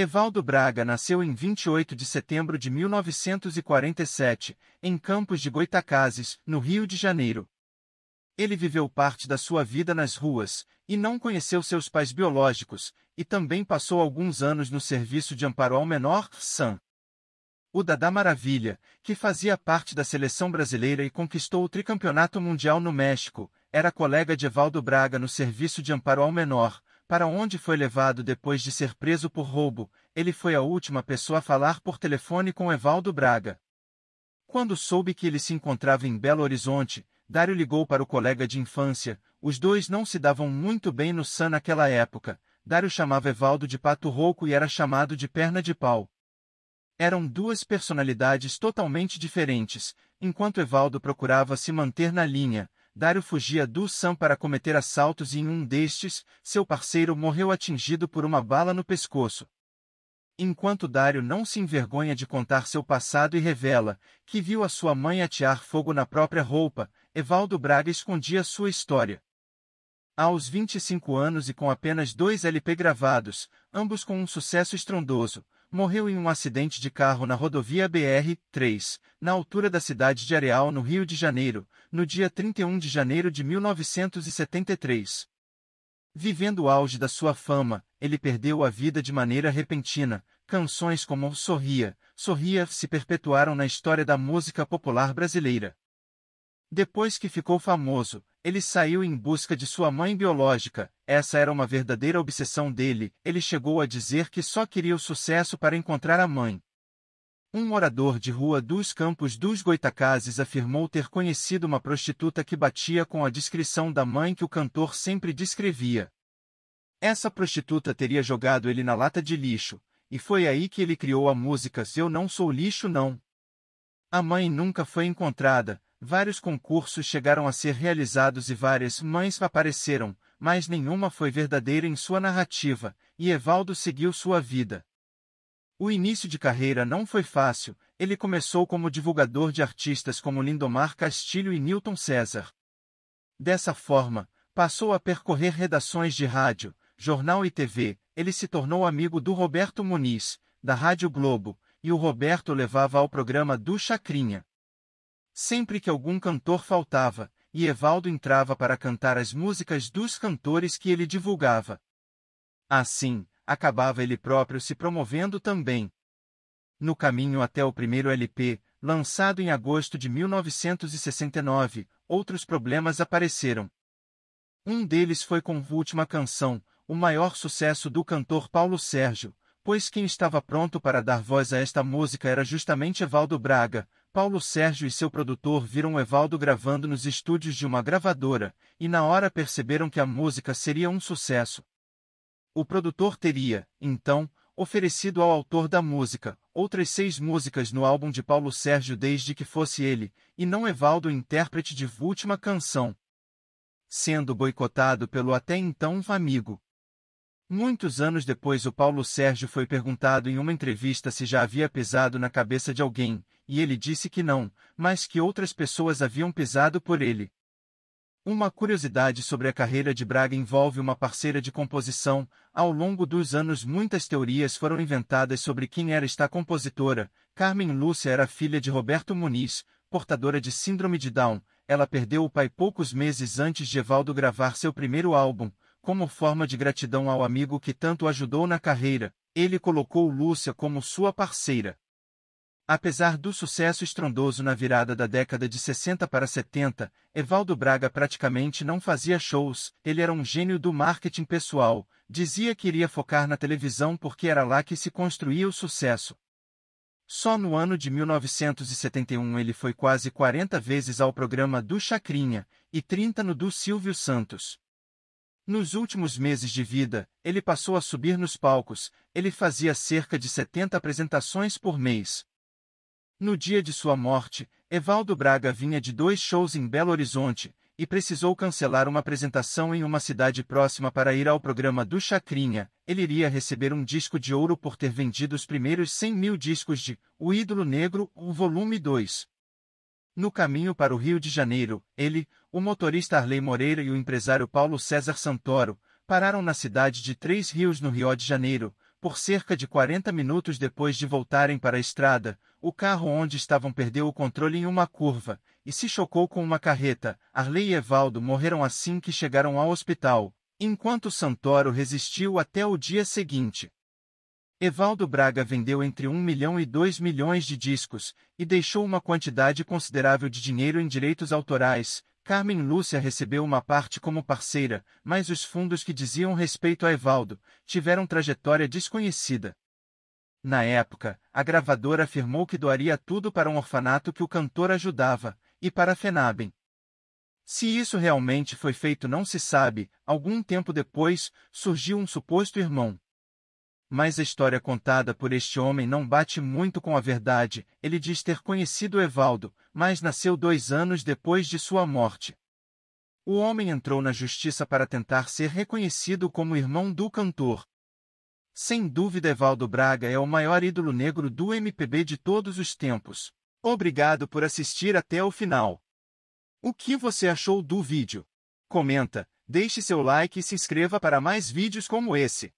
Evaldo Braga nasceu em 28 de setembro de 1947, em Campos de Goitacazes, no Rio de Janeiro. Ele viveu parte da sua vida nas ruas, e não conheceu seus pais biológicos, e também passou alguns anos no serviço de amparo ao menor, SAM. O Dada Maravilha, que fazia parte da seleção brasileira e conquistou o tricampeonato mundial no México, era colega de Evaldo Braga no serviço de amparo ao menor, para onde foi levado depois de ser preso por roubo, ele foi a última pessoa a falar por telefone com Evaldo Braga. Quando soube que ele se encontrava em Belo Horizonte, Dário ligou para o colega de infância, os dois não se davam muito bem no SAN naquela época, Dário chamava Evaldo de pato rouco e era chamado de perna de pau. Eram duas personalidades totalmente diferentes, enquanto Evaldo procurava se manter na linha, Dário fugia do Sam para cometer assaltos e em um destes, seu parceiro morreu atingido por uma bala no pescoço. Enquanto Dário não se envergonha de contar seu passado e revela que viu a sua mãe atear fogo na própria roupa, Evaldo Braga escondia sua história. Aos 25 anos e com apenas dois LP gravados, ambos com um sucesso estrondoso, morreu em um acidente de carro na rodovia BR-3, na altura da cidade de Areal, no Rio de Janeiro, no dia 31 de janeiro de 1973. Vivendo o auge da sua fama, ele perdeu a vida de maneira repentina. Canções como Sorria, Sorria se perpetuaram na história da música popular brasileira. Depois que ficou famoso, ele saiu em busca de sua mãe biológica, essa era uma verdadeira obsessão dele, ele chegou a dizer que só queria o sucesso para encontrar a mãe. Um morador de rua dos Campos dos Goitacazes afirmou ter conhecido uma prostituta que batia com a descrição da mãe que o cantor sempre descrevia. Essa prostituta teria jogado ele na lata de lixo, e foi aí que ele criou a música Se Eu Não Sou Lixo Não. A mãe nunca foi encontrada, vários concursos chegaram a ser realizados e várias mães apareceram, mas nenhuma foi verdadeira em sua narrativa, e Evaldo seguiu sua vida. O início de carreira não foi fácil, ele começou como divulgador de artistas como Lindomar Castilho e Newton César. Dessa forma, passou a percorrer redações de rádio, jornal e TV, ele se tornou amigo do Roberto Muniz, da Rádio Globo, e o Roberto levava ao programa do Chacrinha. Sempre que algum cantor faltava, e Evaldo entrava para cantar as músicas dos cantores que ele divulgava. Assim, acabava ele próprio se promovendo também. No caminho até o primeiro LP, lançado em agosto de 1969, outros problemas apareceram. Um deles foi com a Última Canção, o maior sucesso do cantor Paulo Sérgio, pois quem estava pronto para dar voz a esta música era justamente Evaldo Braga, Paulo Sérgio e seu produtor viram Evaldo gravando nos estúdios de uma gravadora, e na hora perceberam que a música seria um sucesso. O produtor teria, então, oferecido ao autor da música outras seis músicas no álbum de Paulo Sérgio desde que fosse ele, e não Evaldo intérprete de última canção. Sendo boicotado pelo até então amigo. Muitos anos depois, o Paulo Sérgio foi perguntado em uma entrevista se já havia pesado na cabeça de alguém, e ele disse que não, mas que outras pessoas haviam pesado por ele. Uma curiosidade sobre a carreira de Braga envolve uma parceira de composição. Ao longo dos anos, muitas teorias foram inventadas sobre quem era esta compositora. Carmen Lúcia era filha de Roberto Muniz, portadora de síndrome de Down. Ela perdeu o pai poucos meses antes de Evaldo gravar seu primeiro álbum, como forma de gratidão ao amigo que tanto ajudou na carreira, ele colocou Lúcia como sua parceira. Apesar do sucesso estrondoso na virada da década de 60 para 70, Evaldo Braga praticamente não fazia shows, ele era um gênio do marketing pessoal, dizia que iria focar na televisão porque era lá que se construía o sucesso. Só no ano de 1971 ele foi quase 40 vezes ao programa do Chacrinha e 30 no do Silvio Santos. Nos últimos meses de vida, ele passou a subir nos palcos, ele fazia cerca de 70 apresentações por mês. No dia de sua morte, Evaldo Braga vinha de dois shows em Belo Horizonte e precisou cancelar uma apresentação em uma cidade próxima para ir ao programa do Chacrinha. Ele iria receber um disco de ouro por ter vendido os primeiros 100 mil discos de O Ídolo Negro, o volume 2. No caminho para o Rio de Janeiro, ele, o motorista Arley Moreira e o empresário Paulo César Santoro, pararam na cidade de Três Rios no Rio de Janeiro, por cerca de 40 minutos depois de voltarem para a estrada, o carro onde estavam perdeu o controle em uma curva, e se chocou com uma carreta. Arley e Evaldo morreram assim que chegaram ao hospital, enquanto Santoro resistiu até o dia seguinte. Evaldo Braga vendeu entre 1 milhão e 2 milhões de discos, e deixou uma quantidade considerável de dinheiro em direitos autorais. Carmen Lúcia recebeu uma parte como parceira, mas os fundos que diziam respeito a Evaldo tiveram trajetória desconhecida. Na época, a gravadora afirmou que doaria tudo para um orfanato que o cantor ajudava, e para a Fenabem. Se isso realmente foi feito não se sabe, algum tempo depois, surgiu um suposto irmão mas a história contada por este homem não bate muito com a verdade. Ele diz ter conhecido Evaldo, mas nasceu dois anos depois de sua morte. O homem entrou na justiça para tentar ser reconhecido como irmão do cantor. Sem dúvida, Evaldo Braga é o maior ídolo negro do MPB de todos os tempos. Obrigado por assistir até o final. O que você achou do vídeo? Comenta, deixe seu like e se inscreva para mais vídeos como esse.